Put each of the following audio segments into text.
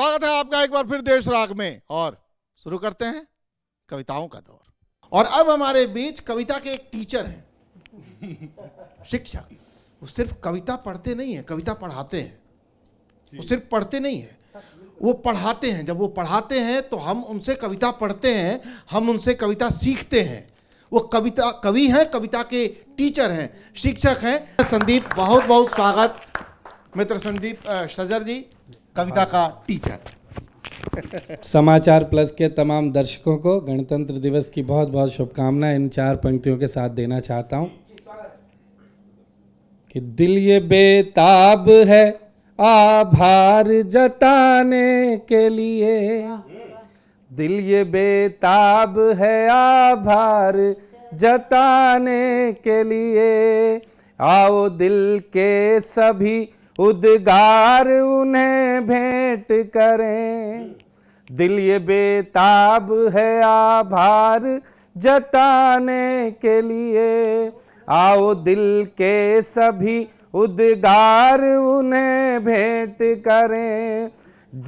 स्वागत है आपका एक बार फिर देश राग में और शुरू करते हैं कविताओं का दौर और अब हमारे बीच कविता के एक टीचर हैं शिक्षक वो सिर्फ कविता पढ़ते नहीं है कविता पढ़ाते हैं वो सिर्फ पढ़ते नहीं है वो पढ़ाते हैं जब वो पढ़ाते हैं तो हम उनसे कविता पढ़ते हैं हम उनसे कविता सीखते हैं वो कविता कवि हैं कविता के टीचर हैं शिक्षक हैं संदीप बहुत बहुत स्वागत मित्र संदीप सजर जी कविता का टीचर समाचार प्लस के तमाम दर्शकों को गणतंत्र दिवस की बहुत बहुत शुभकामनाएं इन चार पंक्तियों के साथ देना चाहता हूं कि दिल ये बेताब है आभार जताने के लिए दिल ये बेताब है आभार जताने के लिए आओ दिल के सभी उद्गार उन्हें भेंट करें दिल ये बेताब है आभार जताने के लिए आओ दिल के सभी उद्गार उन्हें भेंट करें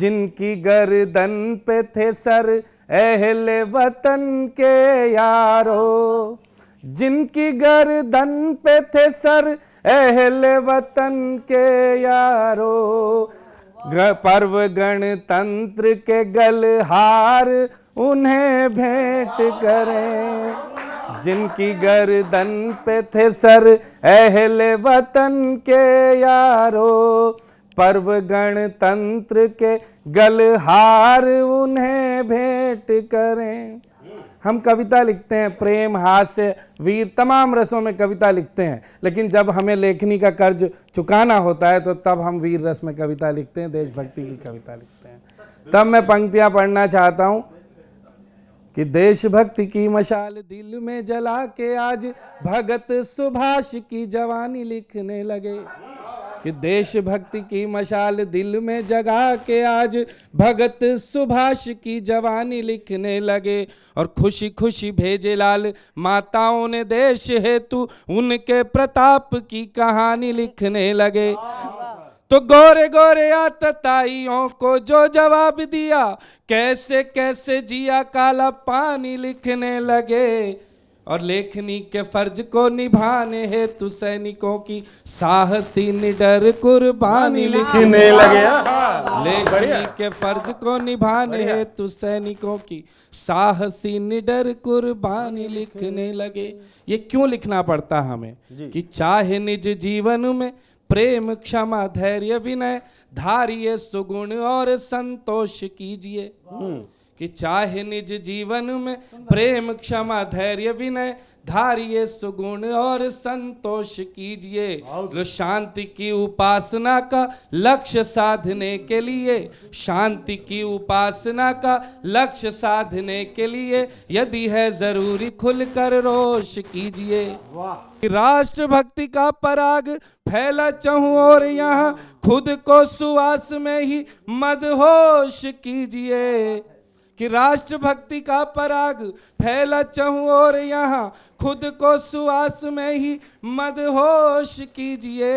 जिनकी गर्दन पे थे सर अहले वतन के यारो जिनकी गर्दन पे थे सर अहल वतन के यारो पर्व गणतंत्र के गलहार उन्हें भेंट करें जिनकी गर्दन पे थे सर अहल वतन के यारो पर्व गणतंत्र के गलहार उन्हें भेंट करें हम कविता लिखते हैं प्रेम हास्य वीर तमाम रसों में कविता लिखते हैं लेकिन जब हमें लेखनी का कर्ज चुकाना होता है तो तब हम वीर रस में कविता लिखते हैं देशभक्ति की कविता लिखते हैं तब मैं पंक्तियां पढ़ना चाहता हूं कि देशभक्ति की मशाल दिल में जला के आज भगत सुभाष की जवानी लिखने लगे कि देशभक्ति की मशाल दिल में जगा के आज भगत सुभाष की जवानी लिखने लगे और खुशी खुशी भेजे लाल माताओं ने देश हेतु उनके प्रताप की कहानी लिखने लगे तो गोरे गोरे आतताइयों को जो जवाब दिया कैसे कैसे जिया काला पानी लिखने लगे और लेखनी के फर्ज को निभाने हेतु सैनिकों की साहसी निडर कुर्बानी हाँ, लिखने हाँ, हाँ, लगे लेखनी के फर्ज को निभाने हेतु सैनिकों की साहसी निडर कुर्बानी लिखने लगे ये क्यों लिखना पड़ता हमें कि चाहे निज जीवन में प्रेम क्षमा धैर्य विनय धारिये सुगुण और संतोष कीजिए हम्म। कि चाहे निज जीवन में प्रेम क्षमा धैर्य विनय धारिये सुगुण और संतोष कीजिए जो शांति की उपासना का लक्ष्य साधने के लिए शांति की उपासना का लक्ष्य साधने के लिए यदि है जरूरी खुलकर रोष कीजिए राष्ट्र भक्ति का पराग फैला चहूँ और यहाँ खुद को सुवास में ही मदहोश कीजिए कि राष्ट्रभक्ति का पराग फैला चहु और यहाँ खुद को सुवास में ही मदहोश कीजिए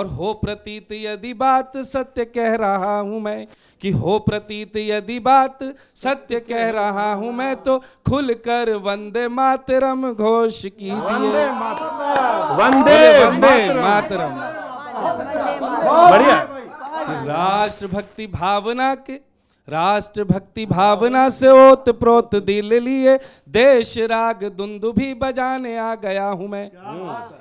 और हो प्रतीत यदि बात सत्य कह रहा हूँ मैं कि हो प्रतीत यदि बात सत्य कह रहा हूँ मैं तो खुल कर वंदे मातरम घोष कीजिए वंदे वंदे मातरम बढ़िया राष्ट्रभक्ति भावना के राष्ट्र भक्ति भावना से ओत प्रोत दिल लिए देश राग दुंदु भी बजाने आ गया हूँ मैं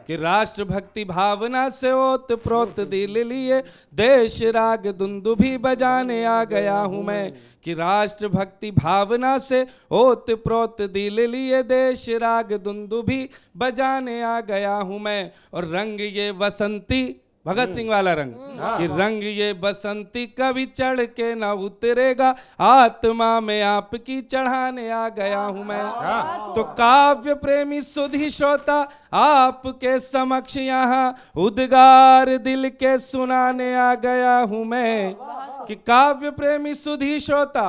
कि राष्ट्र भक्ति भावना से ओत प्रोत दिल लिए देश राग दुंदु भी बजाने आ गया हूं मैं कि राष्ट्र भक्ति भावना से ओत प्रोत दिल लिए देश राग दुंदु भी बजाने आ गया हूँ मैं और रंग ये वसंती भगत सिंह वाला रंग हम्म। हाँ। कि रंग ये बसंती कभी चढ़ के ना उतरेगा आत्मा में आपकी चढ़ाने आ गया हूं मैं हाँ। हाँ। तो काव्य प्रेमी सुधी श्रोता आपके समक्ष यहाँ उद्गार दिल के सुनाने आ गया हूं मैं कि काव्य प्रेमी सुधी श्रोता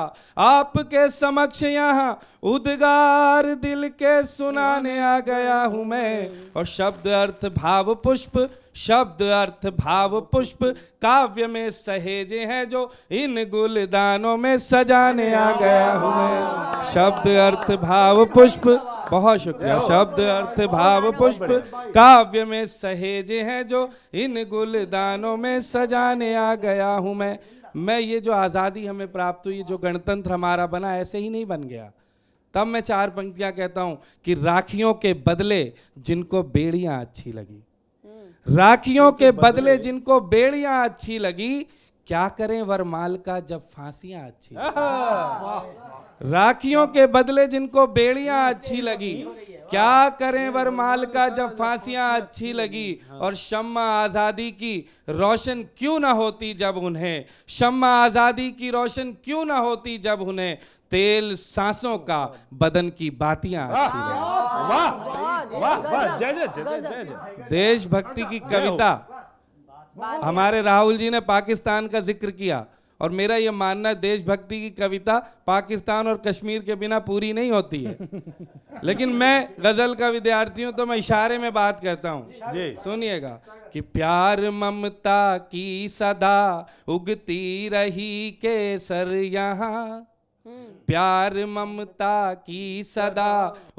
आपके समक्ष यहाँ उद्गार दिल के सुनाने आ गया हूं मैं और शब्द अर्थ भाव पुष्प शब्द अर्थ भाव पुष्प काव्य में सहेजे हैं जो इन गुलदानों में सजाने आ गया हूँ मैं शब्द अर्थ भाव पुष्प बहुत शुक्रिया शब्द अर्थ भाव पुष्प काव्य में सहेजे हैं जो इन गुलदानों में सजाने आ गया हूँ मैं मैं ये जो आज़ादी हमें प्राप्त हुई जो गणतंत्र हमारा बना ऐसे ही नहीं बन गया तब मैं चार पंक्तियां कहता हूं कि राखियों के बदले जिनको बेड़ियां अच्छी लगी राखियों के बदले जिनको बेड़िया अच्छी लगी क्या करें वरमाल का जब फांसियां अच्छी राखियों के बदले जिनको बेड़िया अच्छी लगी क्या करें वर माल का जब फांसियां अच्छी लगी और शम्मा आज़ादी की रोशन क्यों ना होती जब उन्हें शम्मा आज़ादी की रोशन क्यों ना होती जब उन्हें तेल सांसों का बदन की बातियां अच्छी देशभक्ति की कविता हमारे राहुल जी ने पाकिस्तान का जिक्र किया और मेरा यह मानना देशभक्ति की कविता पाकिस्तान और कश्मीर के बिना पूरी नहीं होती है लेकिन मैं गज़ल का विद्यार्थी हूँ तो मैं इशारे में बात करता हूँ सुनिएगा कि प्यार ममता की सदा उगती रही के सर यहाँ प्यार ममता की सदा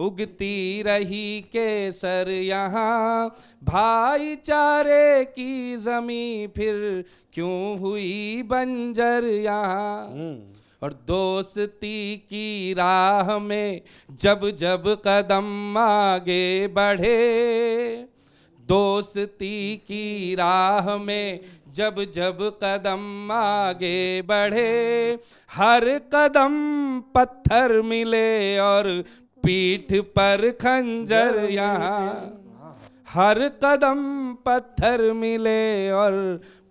उगती रही केसर यहाँ भाईचारे की जमी फिर क्यों हुई बंजर यहाँ हम्म। और दोस्ती की राह में जब जब कदम आगे बढ़े दोस्ती की राह में जब जब कदम आगे बढ़े हर कदम पत्थर मिले और पीठ पर खंजर यहाँ हर कदम पत्थर मिले और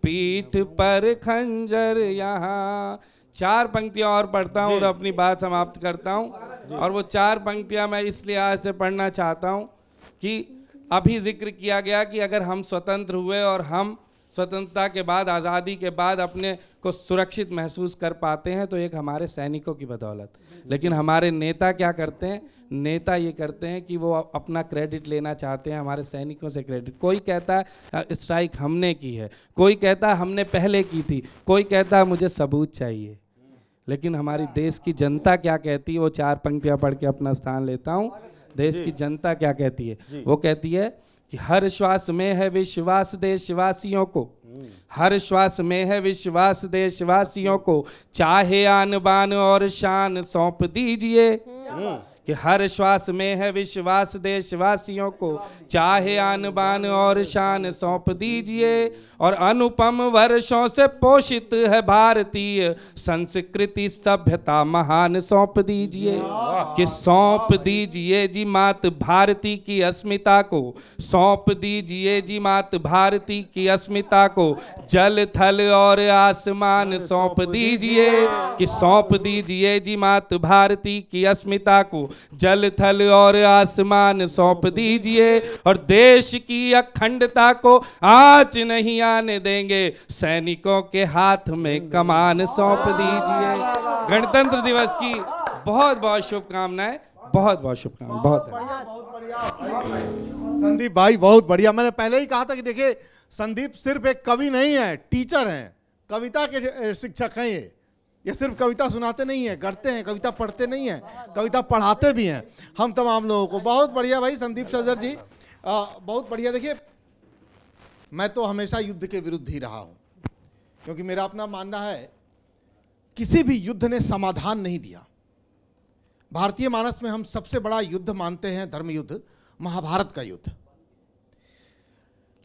पीठ पर खंजर यहाँ चार पंक्तियां और पढ़ता हूँ और अपनी बात समाप्त करता हूँ और वो चार पंक्तियां मैं इसलिए आज से पढ़ना चाहता हूँ कि अभी जिक्र किया गया कि अगर हम स्वतंत्र हुए और हम स्वतंत्रता के बाद आज़ादी के बाद अपने को सुरक्षित महसूस कर पाते हैं तो एक हमारे सैनिकों की बदौलत लेकिन हमारे नेता क्या करते हैं नेता ये करते हैं कि वो अपना क्रेडिट लेना चाहते हैं हमारे सैनिकों से क्रेडिट कोई कहता है स्ट्राइक हमने की है कोई कहता है हमने पहले की थी कोई कहता है मुझे सबूत चाहिए लेकिन हमारी देश की जनता क्या कहती है वो चार पंक्तियाँ पढ़ के अपना स्थान लेता हूँ देश की जनता क्या कहती है वो कहती है कि हर श्वास में है विश्वास देशवासियों को हर श्वास में है विश्वास देशवासियों को चाहे आन बान और शान सौंप दीजिए कि हर श्वास में है विश्वास देशवासियों को चाहे आन बान और शान सौंप दीजिए और अनुपम वर्षों से पोषित है भारतीय संस्कृति सभ्यता महान सौंप दीजिए कि सौंप दीजिए जी मात भारती की अस्मिता को सौंप दीजिए जी मात भारती की अस्मिता को जल थल और आसमान सौंप दीजिए कि सौंप दीजिए जी मात भारती की अस्मिता को जल थल और आसमान सौंप दीजिए और देश की अखंडता को आज नहीं आने देंगे सैनिकों के हाथ में कमान सौंप दीजिए गणतंत्र दिवस की बहुत बहुत शुभकामनाएं बहुत बहुत शुभकामनाएं बहुत संदीप भाई बहुत बढ़िया मैंने पहले ही कहा था कि देखिये संदीप सिर्फ एक कवि नहीं है टीचर है कविता के शिक्षक हैं ये ये सिर्फ कविता सुनाते नहीं है करते हैं कविता पढ़ते नहीं हैं कविता पढ़ाते भी हैं हम तमाम लोगों को बहुत बढ़िया भाई संदीप सजर जी आ, बहुत बढ़िया देखिए मैं तो हमेशा युद्ध के विरुद्ध ही रहा हूं क्योंकि मेरा अपना मानना है किसी भी युद्ध ने समाधान नहीं दिया भारतीय मानस में हम सबसे बड़ा युद्ध मानते हैं धर्म युद्ध महाभारत का युद्ध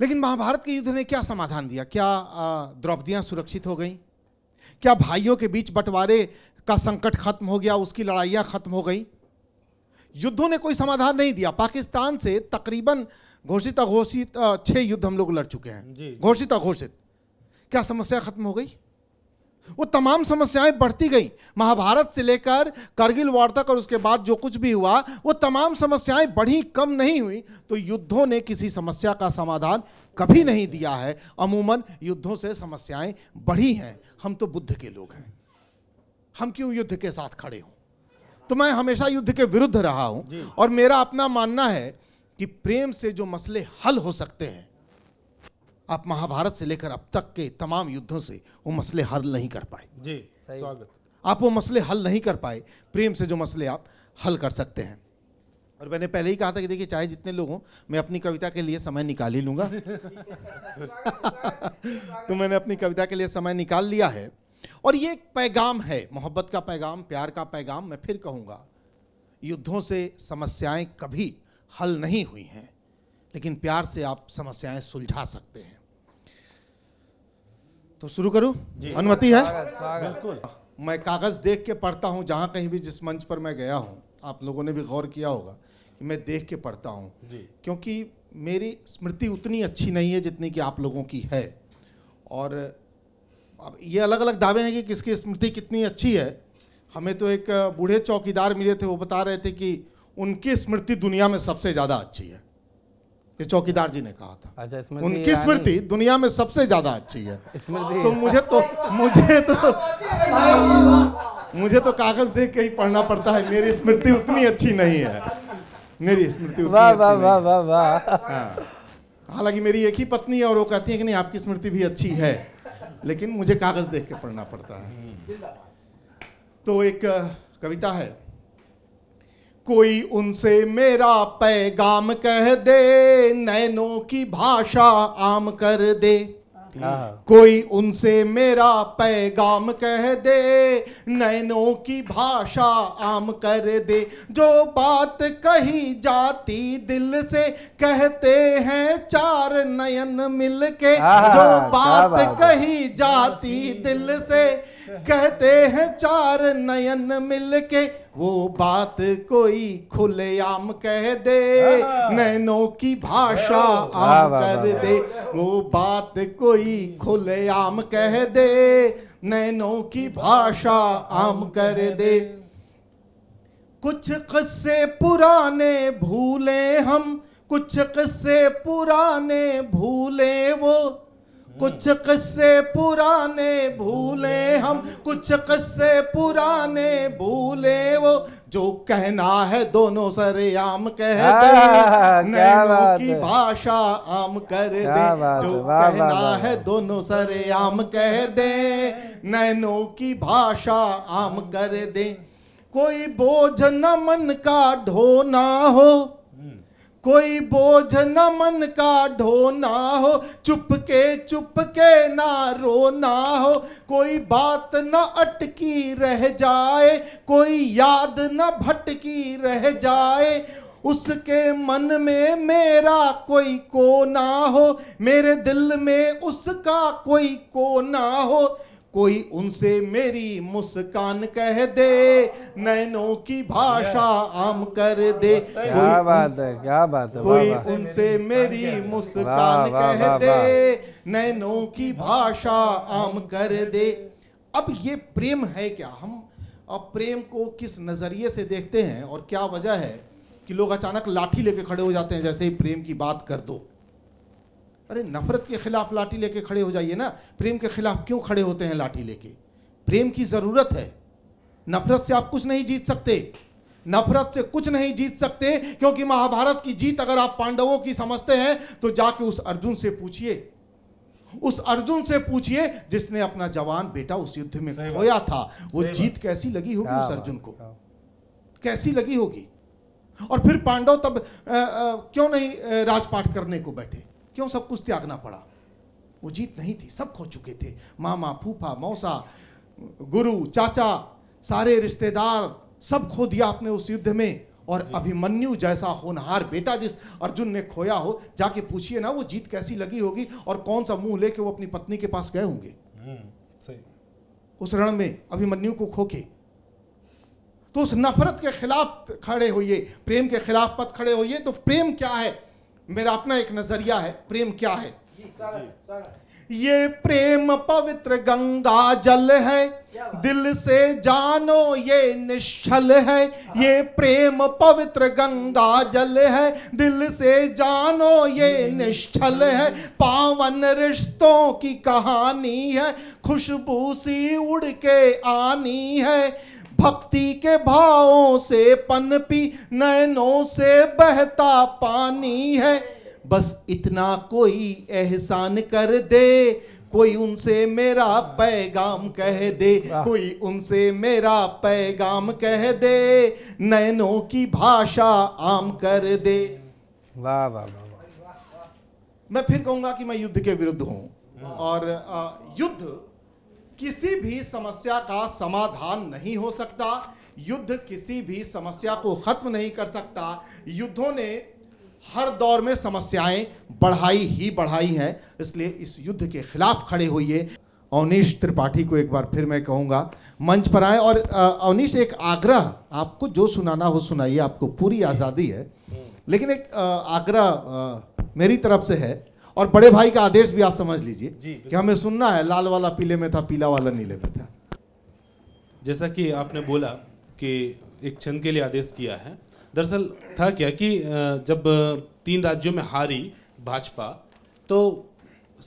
लेकिन महाभारत के युद्ध ने क्या समाधान दिया क्या द्रौपदियां सुरक्षित हो गई क्या भाइयों के बीच बंटवारे का संकट खत्म हो गया उसकी लड़ाइयाँ खत्म हो गई युद्धों ने कोई समाधान नहीं दिया पाकिस्तान से तकरीबन घोषित अघोषित छः युद्ध हम लोग लड़ चुके हैं घोषित अघोषित क्या समस्या खत्म हो गई वो तमाम समस्याएं बढ़ती गई महाभारत से लेकर करगिल वार तक और उसके बाद जो कुछ भी हुआ वो तमाम समस्याएं बढ़ी कम नहीं हुई तो युद्धों ने किसी समस्या का समाधान कभी नहीं दिया है अमूमन युद्धों से समस्याएं बढ़ी हैं हम तो बुद्ध के लोग हैं हम क्यों युद्ध के साथ खड़े हों तो मैं हमेशा युद्ध के विरुद्ध रहा हूं और मेरा अपना मानना है कि प्रेम से जो मसले हल हो सकते हैं आप महाभारत से लेकर अब तक के तमाम युद्धों से वो मसले हल नहीं कर पाए जी स्वागत आप वो मसले हल नहीं कर पाए प्रेम से जो मसले आप हल कर सकते हैं और मैंने पहले ही कहा था कि देखिए चाहे जितने लोग हों मैं अपनी कविता के लिए समय निकाल ही लूँगा तो मैंने अपनी कविता के लिए समय निकाल लिया है और ये एक पैगाम है मोहब्बत का पैगाम प्यार का पैगाम मैं फिर कहूँगा युद्धों से समस्याएं कभी हल नहीं हुई हैं लेकिन प्यार से आप समस्याएं सुलझा सकते हैं तो शुरू करूं अनुमति है बिल्कुल मैं कागज़ देख के पढ़ता हूं जहां कहीं भी जिस मंच पर मैं गया हूं आप लोगों ने भी गौर किया होगा कि मैं देख के पढ़ता हूँ क्योंकि मेरी स्मृति उतनी अच्छी नहीं है जितनी कि आप लोगों की है और अब ये अलग अलग दावे हैं कि किसकी स्मृति कितनी अच्छी है हमें तो एक बूढ़े चौकीदार मिले थे वो बता रहे थे कि उनकी स्मृति दुनिया में सबसे ज़्यादा अच्छी है ये चौकीदार जी ने कहा था अच्छा, उनकी स्मृति दुनिया में सबसे ज़्यादा अच्छी है तो मुझे तो मुझे तो हाँ। मुझे तो कागज देख के ही पढ़ना पड़ता है मेरी स्मृति उतनी अच्छी नहीं है मेरी स्मृति हाँ। हालांकि मेरी एक ही पत्नी है और वो कहती है कि नहीं आपकी स्मृति भी अच्छी है लेकिन मुझे कागज देख के पढ़ना पड़ता है तो एक कविता है कोई उनसे मेरा पैगाम कह दे नैनों की भाषा आम कर दे हाँ। कोई उनसे मेरा पैगाम कह दे नैनों की भाषा आम कर दे जो बात कही जाती दिल से कहते हैं चार नयन मिलके जो बात कही जाती दिल से कहते हैं चार नयन मिलके वो बात कोई खुलेआम कह दे हाँ। नैनों की भाषा आम कर दे वो बात कोई खुलेआम कह दे नैनों की भाषा आम कर दे कुछ किस्से पुराने भूले हम कुछ किस्से पुराने भूले वो कुछ किस्से पुराने भूले हम कुछ किस्से पुराने भूले वो जो कहना है दोनों सरेआम कह हाँ, दे हाँ, नैनों की भाषा आम कर दे जो कहना है दोनों आम कह दे नैनों की भाषा आम कर दे कोई बोझ न मन का ढोना हो कोई बोझ न मन का ढोना हो चुप के चुप के ना रोना हो कोई बात न अटकी रह जाए कोई याद न भटकी रह जाए उसके मन में मेरा कोई कोना हो मेरे दिल में उसका कोई कोना हो कोई उनसे मेरी मुस्कान कह दे नैनों की भाषा आम कर दे क्या बात है क्या बात है कोई उनसे मेरी मुस्कान कह दे नैनों की भाषा आम कर दे अब ये प्रेम है क्या हम अब प्रेम को किस नज़रिए से देखते हैं और क्या वजह है कि लोग अचानक लाठी लेके खड़े हो जाते हैं जैसे ही प्रेम की बात कर दो अरे नफरत के खिलाफ लाठी लेके खड़े हो जाइए ना प्रेम के खिलाफ क्यों खड़े होते हैं लाठी लेके प्रेम की ज़रूरत है नफरत से आप कुछ नहीं जीत सकते नफरत से कुछ नहीं जीत सकते क्योंकि महाभारत की जीत अगर आप पांडवों की समझते हैं तो जाके उस अर्जुन से पूछिए उस अर्जुन से पूछिए जिसने अपना जवान बेटा उस युद्ध में खोया था वो जीत कैसी लगी होगी उस अर्जुन को कैसी लगी होगी और फिर पांडव तब आ, आ, क्यों नहीं राजपाट करने को बैठे क्यों सब कुछ त्यागना पड़ा वो जीत नहीं थी सब खो चुके थे मामा फूफा मौसा गुरु चाचा सारे रिश्तेदार सब खो दिया आपने उस युद्ध में और अभिमन्यु जैसा होनहार बेटा जिस अर्जुन ने खोया हो जाके पूछिए ना वो जीत कैसी लगी होगी और कौन सा मुंह लेके वो अपनी पत्नी के पास गए होंगे हम्म, उस रण में अभिमन्यु को खोके तो उस नफरत के खिलाफ खड़े होइए प्रेम के खिलाफ पथ खड़े होइए तो प्रेम क्या है मेरा अपना एक नजरिया है प्रेम क्या है ये प्रेम पवित्र गंगा जल है दिल से जानो ये निश्चल है ये प्रेम पवित्र गंगा जल है दिल से जानो ये निश्चल है पावन रिश्तों की कहानी है खुशबू सी उड़ के आनी है भक्ति के भावों से पनपी नैनों से बहता पानी है बस इतना कोई एहसान कर दे कोई उनसे मेरा पैगाम कह दे कोई उनसे मेरा पैगाम कह दे नैनों की भाषा आम कर दे वाह वाह वाह मैं फिर कहूंगा कि मैं युद्ध के विरुद्ध हूं हम्म। और आ, युद्ध किसी भी समस्या का समाधान नहीं हो सकता युद्ध किसी भी समस्या को खत्म नहीं कर सकता युद्धों ने हर दौर में समस्याएं बढ़ाई ही बढ़ाई हैं इसलिए इस युद्ध के खिलाफ खड़े होइए अवनीश त्रिपाठी को एक बार फिर मैं कहूंगा मंच पर आए और अवनीश एक आग्रह आपको जो सुनाना हो सुनाइए आपको पूरी आज़ादी है लेकिन एक आग्रह मेरी तरफ से है और बड़े भाई का आदेश भी आप समझ लीजिए कि हमें सुनना है लाल वाला पीले में था पीला वाला नीले में था जैसा कि आपने बोला कि एक क्षण के लिए आदेश किया है दरअसल था क्या कि जब तीन राज्यों में हारी भाजपा तो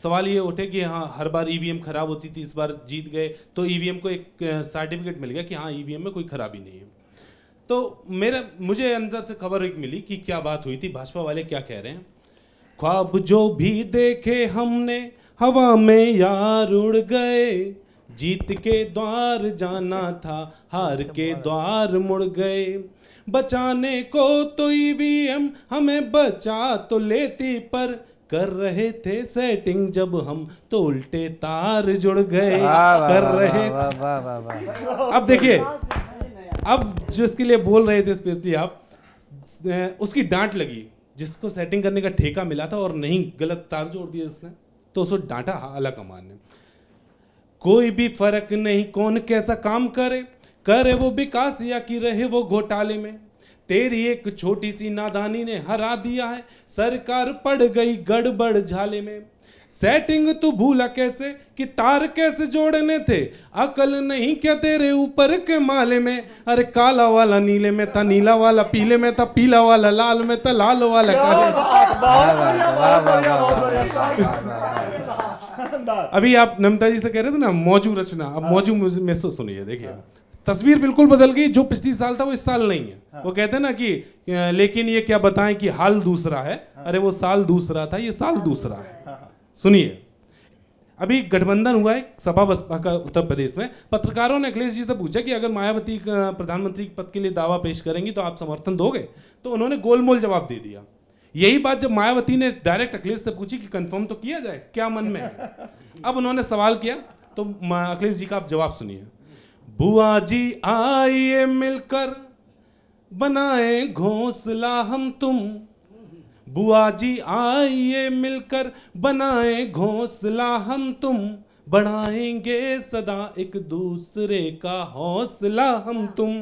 सवाल ये उठे कि हाँ हर बार ई e खराब होती थी इस बार जीत गए तो ई e को एक सर्टिफिकेट मिल गया कि हाँ ई e में कोई खराबी नहीं है तो मेरा मुझे अंदर से खबर एक मिली कि क्या बात हुई थी भाजपा वाले क्या कह रहे हैं ख्वाब जो भी देखे हमने हवा में यार उड़ गए जीत के द्वार जाना था हार के द्वार मुड़ गए बचाने को तो ईवीएम e हमें बचा तो लेती पर कर रहे थे सेटिंग जब हम तो उल्टे तार जुड़ गए कर रहे अब देखिए अब जिसके लिए बोल रहे थे स्पेशली आप उसकी डांट लगी जिसको सेटिंग करने का ठेका मिला था और नहीं गलत तार जोड़ दिया उसने तो उसको डांटा आला हाँ, कमान ने कोई भी फर्क नहीं कौन कैसा काम करे करे वो विकास या कि रहे वो घोटाले में तेरी एक छोटी सी नादानी ने हरा दिया है सरकार पड़ गई गड़बड़ झाले में सेटिंग तू भूला कैसे कि तार कैसे जोड़ने थे अकल नहीं क्या तेरे ऊपर के माले में अरे काला वाला नीले में था नीला वाला पीले में था पीला वाला लाल में था लाल वाला काले अभी आप नमिता जी से कह रहे थे ना मौजू रचना अब हाँ। मौजू में सुनिए देखिए तस्वीर बिल्कुल बदल गई जो पिछली साल था वो इस साल नहीं है हाँ। वो कहते हैं ना कि लेकिन ये क्या बताएं कि हाल दूसरा है हाँ। अरे वो साल दूसरा था ये साल हाँ। दूसरा है हाँ, हाँ। सुनिए अभी गठबंधन हुआ है सपा बसपा का उत्तर प्रदेश में पत्रकारों ने अखिलेश जी से पूछा कि अगर मायावती प्रधानमंत्री पद के लिए दावा पेश करेंगी तो आप समर्थन दोगे तो उन्होंने गोलमोल जवाब दे दिया यही बात जब मायावती ने डायरेक्ट अखिलेश से पूछी कि कंफर्म तो किया जाए क्या मन में है अब उन्होंने सवाल किया तो अखिलेश जी का आप जवाब सुनिए बुआ जी आइए मिलकर बनाए घोंसला हम तुम बुआ जी आइए मिलकर बनाए घोंसला हम तुम बढ़ाएंगे सदा एक दूसरे का हौसला हम तुम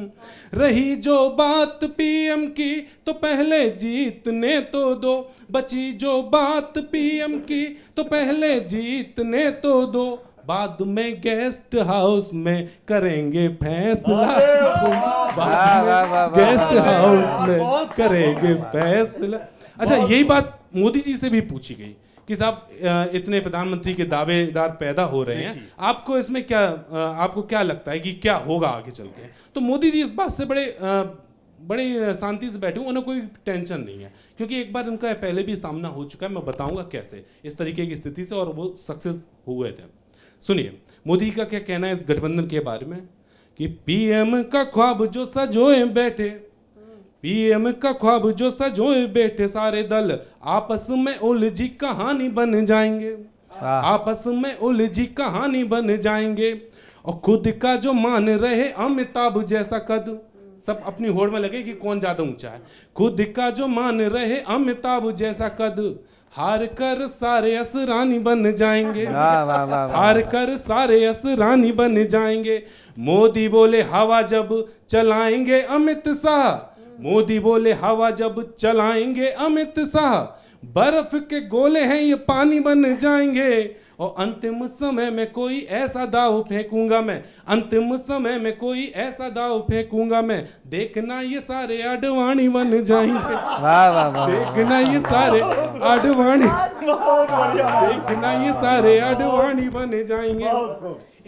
रही जो बात पीएम की तो पहले जीतने तो दो बची जो बात पीएम की तो पहले जीतने तो दो बाद में गेस्ट हाउस में करेंगे फैसला बाद में गेस्ट हाउस में करेंगे फैसला अच्छा यही बात मोदी जी से भी पूछी गई कि साहब इतने प्रधानमंत्री के दावेदार पैदा हो रहे हैं आपको इसमें क्या आपको क्या लगता है कि क्या होगा आगे चल के तो मोदी जी इस बात से बड़े बड़े शांति से बैठे उन्हें कोई टेंशन नहीं है क्योंकि एक बार उनका पहले भी सामना हो चुका है मैं बताऊंगा कैसे इस तरीके की स्थिति से और वो सक्सेस हुए थे सुनिए मोदी का क्या कहना है इस गठबंधन के बारे में कि पीएम का ख्वाब जो सजोए बैठे पीएम का ख्वाब जो सजोए बैठे सारे दल आपस में उलझी कहानी बन जाएंगे हाँ। आपस में उलझी कहानी बन जाएंगे और खुद का जो मान रहे अमिताभ जैसा कद सब अपनी होड़ में लगे कि कौन ज्यादा ऊंचा है खुद का जो मान रहे अमिताभ जैसा कद हार कर सारे असरानी बन जाएंगे वाह वाह वाह हार कर सारे असरानी बन जाएंगे मोदी बोले हवा जब चलाएंगे अमित शाह मोदी बोले हवा जब चलाएंगे अमित शाह बर्फ के गोले हैं ये पानी बन जाएंगे और अंतिम समय में कोई ऐसा दाव फेंकूंगा मैं अंतिम समय में कोई ऐसा दाव फेंकूंगा मैं देखना ये सारे अडवाणी बन जाएंगे देखना ये सारे अडवाणी देखना ये सारे अडवाणी बन जाएंगे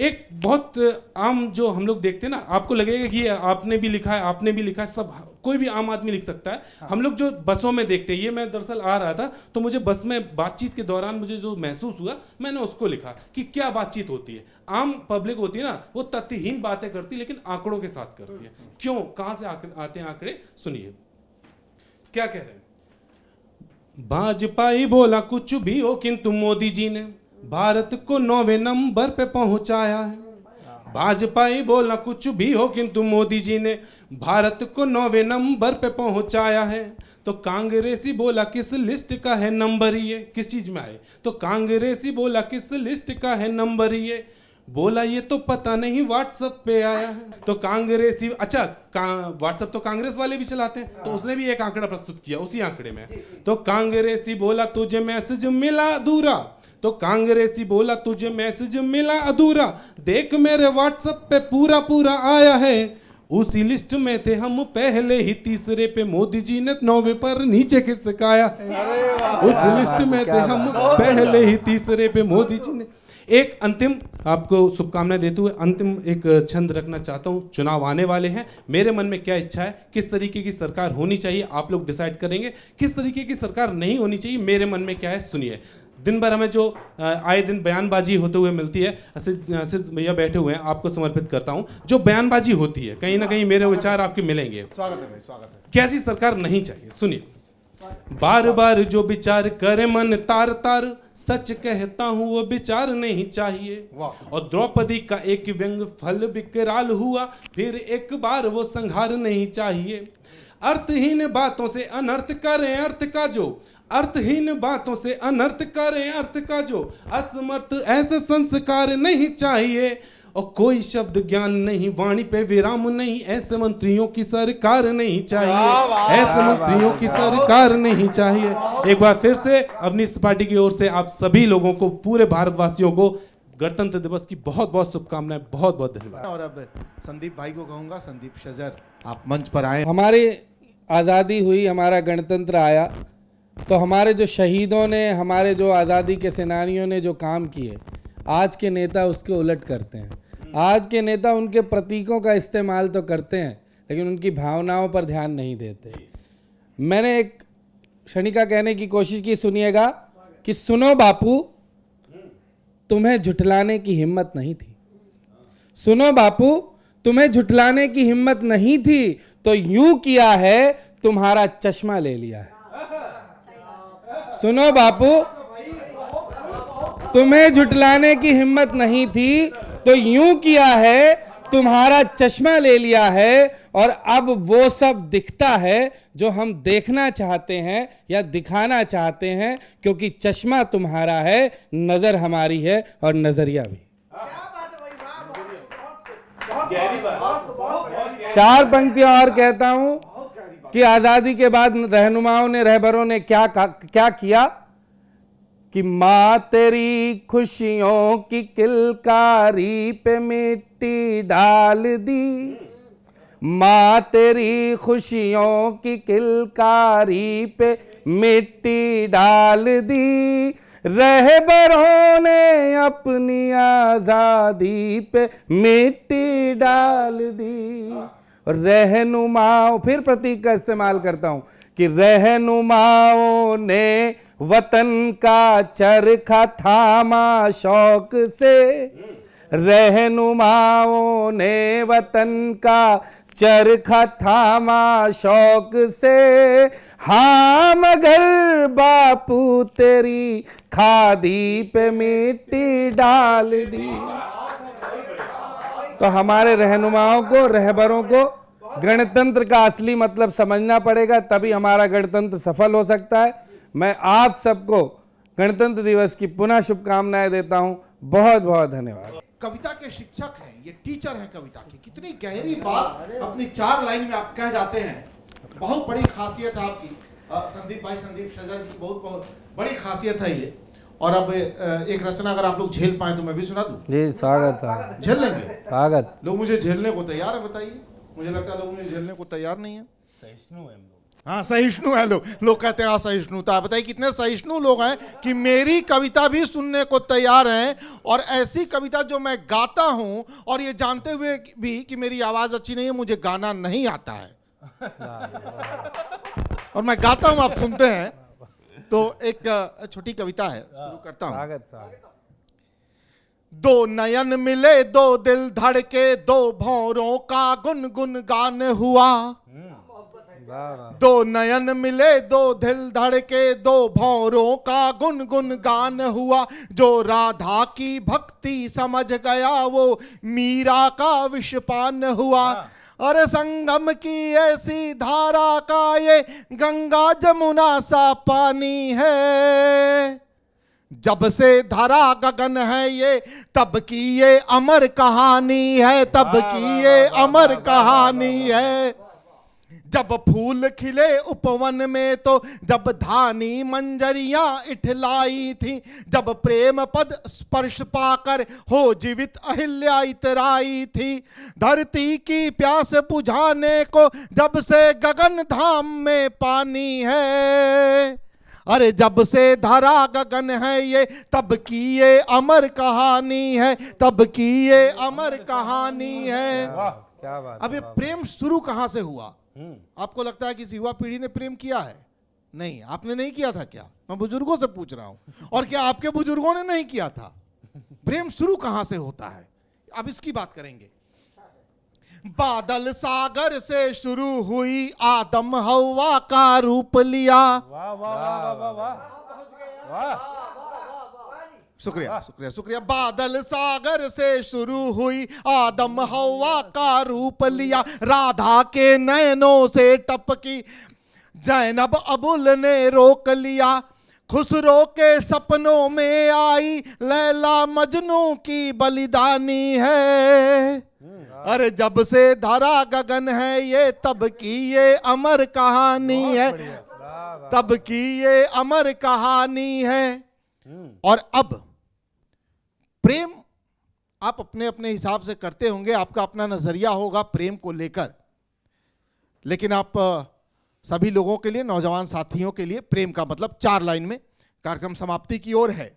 एक बहुत आम जो हम लोग देखते हैं ना आपको लगेगा कि आपने भी लिखा है आपने भी लिखा है सब कोई भी आम आदमी लिख सकता है हाँ। हम लोग जो बसों में देखते हैं ये मैं दरअसल आ रहा था तो मुझे बस में बातचीत के दौरान मुझे जो महसूस हुआ मैंने उसको लिखा कि क्या बातचीत होती है आम पब्लिक होती है ना वो तथ्यहीन बातें करती है लेकिन आंकड़ों के साथ करती है क्यों कहाँ से आते हैं आंकड़े सुनिए क्या कह रहे हैं भाजपा ही बोला कुछ भी हो किंतु मोदी जी ने भारत को नौवे नंबर पे पहुंचाया है भाजपा ही बोला कुछ भी हो किंतु मोदी जी ने भारत को नौवे नंबर पे पहुंचाया है तो कांग्रेस ही बोला किस लिस्ट का है नंबर ये किस चीज़ में आए तो कांग्रेस ही बोला किस लिस्ट का है नंबर ये बोला ये तो पता नहीं व्हाट्सअप पे आया है तो कांग्रेस अच्छा का, व्हाट्सएप तो कांग्रेस वाले भी चलाते हैं तो उसने भी एक आंकड़ा प्रस्तुत किया उसी आंकड़े में तो ही बोला तुझे मैसेज मिला अधूरा तो ही बोला तुझे मैसेज मिला अधूरा देख मेरे व्हाट्सअप पे पूरा पूरा आया है उसी लिस्ट में थे हम पहले ही तीसरे पे मोदी जी ने नौवे पर नीचे खिसकाया है उस लिस्ट में थे हम पहले ही तीसरे पे मोदी जी ने एक अंतिम आपको शुभकामनाएं देते हुए अंतिम एक छंद रखना चाहता हूँ चुनाव आने वाले हैं मेरे मन में क्या इच्छा है किस तरीके की सरकार होनी चाहिए आप लोग डिसाइड करेंगे किस तरीके की सरकार नहीं होनी चाहिए मेरे मन में क्या है सुनिए दिन भर हमें जो आए दिन बयानबाजी होते हुए मिलती है असिज भैया बैठे हुए हैं आपको समर्पित करता हूँ जो बयानबाजी होती है कहीं ना कहीं मेरे विचार आपके मिलेंगे स्वागत है स्वागत है कैसी सरकार नहीं चाहिए सुनिए बार बार जो विचार करे मन तार तार सच कहता हूँ वो विचार नहीं चाहिए और द्रौपदी का एक व्यंग फल विकराल हुआ फिर एक बार वो संहार नहीं चाहिए अर्थहीन बातों से अनर्थ करें अर्थ का जो अर्थहीन बातों से अनर्थ करें अर्थ का जो असमर्थ ऐसे संस्कार नहीं चाहिए और कोई शब्द ज्ञान नहीं वाणी पे विराम नहीं ऐसे मंत्रियों की सरकार नहीं चाहिए ऐसे मंत्रियों की सरकार नहीं चाहिए एक बार फिर से अवनिष्ठ पार्टी की ओर से आप सभी लोगों को पूरे भारतवासियों को गणतंत्र दिवस की बहुत बहुत शुभकामनाएं बहुत बहुत धन्यवाद और अब संदीप भाई को कहूंगा संदीप शजर आप मंच पर आए हमारी आज़ादी हुई हमारा गणतंत्र आया तो हमारे जो शहीदों ने हमारे जो आज़ादी के सेनानियों ने जो काम किए आज के नेता उसके उलट करते हैं आज के नेता उनके प्रतीकों का इस्तेमाल तो करते हैं लेकिन उनकी भावनाओं पर ध्यान नहीं देते मैंने एक क्षणिका कहने की कोशिश की सुनिएगा कि सुनो बापू तुम्हें झुठलाने की हिम्मत नहीं थी सुनो बापू तुम्हें झुठलाने की हिम्मत नहीं थी तो यूं किया है तुम्हारा चश्मा ले लिया है सुनो बापू तुम्हें झुठलाने की हिम्मत नहीं थी तो यूं किया है तुम्हारा चश्मा ले लिया है और अब वो सब दिखता है जो हम देखना चाहते हैं या दिखाना चाहते हैं क्योंकि चश्मा तुम्हारा है नज़र हमारी है और नज़रिया भी चार पंक्तियां और कहता हूं कि आज़ादी के बाद रहनुमाओं ने रहबरों ने क्या क्या किया कि माँ तेरी खुशियों की किलकारी पे मिट्टी डाल दी माँ तेरी खुशियों की किलकारी पे मिट्टी डाल दी रहबरों ने अपनी आज़ादी पे मिट्टी डाल दी रहनुमाओं फिर प्रतीक का इस्तेमाल करता हूं कि रहनुमाओं ने वतन का चरखा थामा शौक से रहनुमाओं ने वतन का चरखा थामा शौक से हाम मगर बापू तेरी खादी पे मिट्टी डाल दी तो हमारे रहनुमाओं को रहबरों को गणतंत्र का असली मतलब समझना पड़ेगा तभी हमारा गणतंत्र सफल हो सकता है मैं आप सबको गणतंत्र दिवस की पुनः शुभकामनाएं देता हूं बहुत बहुत धन्यवाद कविता के शिक्षक हैं ये टीचर हैं कविता की कितनी गहरी बात अपनी चार लाइन में आप कह जाते हैं बहुत बड़ी खासियत है आपकी संदीप भाई संदीप शजर जी की बहुत बहुत बड़ी खासियत है ये और अब एक रचना अगर आप लोग झेल पाए तो मैं भी सुना दू जी स्वागत झेल लेंगे स्वागत लोग मुझे झेलने को तैयार है बताइए मुझे लगता है लोग मुझे झेलने को तैयार नहीं है हाँ सहिष्णु है लोग लोग कहते हैं असहिष्णु हाँ, तो आप बताइए कितने सहिष्णु लोग हैं कि मेरी कविता भी सुनने को तैयार हैं और ऐसी कविता जो मैं गाता हूँ और ये जानते हुए भी कि मेरी आवाज़ अच्छी नहीं है मुझे गाना नहीं आता है और मैं गाता हूँ आप सुनते हैं तो एक छोटी कविता है शुरू करता हूँ दो नयन मिले दो दिल धड़के दो भौरों का गुनगुन गान हुआ हम्म। दो नयन मिले दो दिल धड़के दो भौरों का गुन गुन गान हुआ जो राधा की भक्ति समझ गया वो मीरा का विषपान हुआ और संगम की ऐसी धारा का ये गंगा जमुना सा पानी है जब से धरा गगन है ये तब की ये अमर कहानी है तब की ये अमर कहानी है जब फूल खिले उपवन में तो जब धानी मंजरियां इठलाई थी जब प्रेम पद स्पर्श पाकर हो जीवित अहिल्या इतराई थी धरती की प्यास बुझाने को जब से गगन धाम में पानी है अरे जब से धरा गगन है ये तब की ये अमर कहानी है तब की ये अमर कहानी है अभी प्रेम शुरू कहाँ से हुआ हम्म। आपको लगता है कि युवा पीढ़ी ने प्रेम किया है नहीं आपने नहीं किया था क्या मैं बुजुर्गों से पूछ रहा हूं और क्या आपके बुजुर्गों ने नहीं किया था प्रेम शुरू कहां से होता है अब इसकी बात करेंगे बादल सागर से शुरू हुई आदम हवा का रूप लिया वाह वाह वाह वाह वाह वाह शुक्रिया हाँ, शुक्रिया शुक्रिया बादल सागर से शुरू हुई आदम हवा का रूप लिया राधा के नयनों से टपकी जैनब अबुल ने रोक लिया खुसरो के सपनों में आई लैला मजनू की बलिदानी है हम्म। अरे जब से धरा गगन है ये तब की ये अमर कहानी है तब की ये अमर कहानी है हम्म। और अब प्रेम आप अपने अपने हिसाब से करते होंगे आपका अपना नज़रिया होगा प्रेम को लेकर लेकिन आप सभी लोगों के लिए नौजवान साथियों के लिए प्रेम का मतलब चार लाइन में कार्यक्रम समाप्ति की ओर है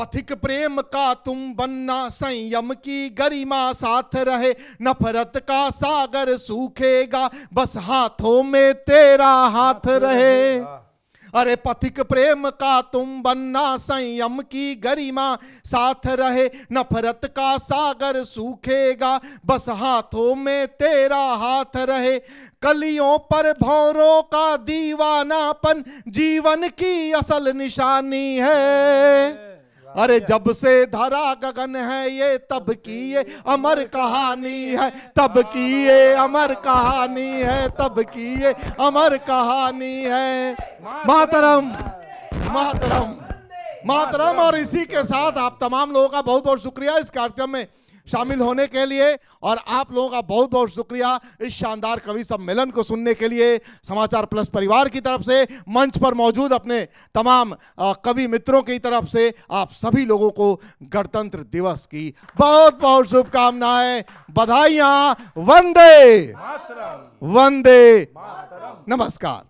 पथिक प्रेम का तुम बनना संयम की गरिमा साथ रहे नफरत का सागर सूखेगा बस हाथों में तेरा हाथ रहे अरे पथिक प्रेम का तुम बनना संयम की गरिमा साथ रहे नफरत का सागर सूखेगा बस हाथों में तेरा हाथ रहे कलियों पर भौरों का दीवानापन जीवन की असल निशानी है अरे जब से धरा गगन है ये तब की ये अमर कहानी है तब की ये अमर कहानी है तब की ये अमर कहानी है मातरम मातरम मातरम और इसी के साथ आप तमाम लोगों का बहुत बहुत शुक्रिया इस कार्यक्रम में शामिल होने के लिए और आप लोगों का बहुत बहुत शुक्रिया इस शानदार कवि सम्मेलन को सुनने के लिए समाचार प्लस परिवार की तरफ से मंच पर मौजूद अपने तमाम कवि मित्रों की तरफ से आप सभी लोगों को गणतंत्र दिवस की बहुत बहुत शुभकामनाएं बधाइयां वंदे वंदे नमस्कार